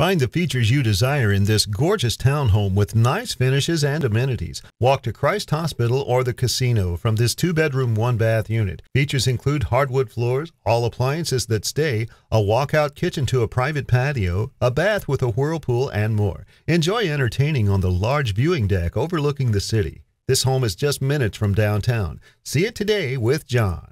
Find the features you desire in this gorgeous townhome with nice finishes and amenities. Walk to Christ Hospital or the casino from this two bedroom, one bath unit. Features include hardwood floors, all appliances that stay, a walkout kitchen to a private patio, a bath with a whirlpool, and more. Enjoy entertaining on the large viewing deck overlooking the city. This home is just minutes from downtown. See it today with John.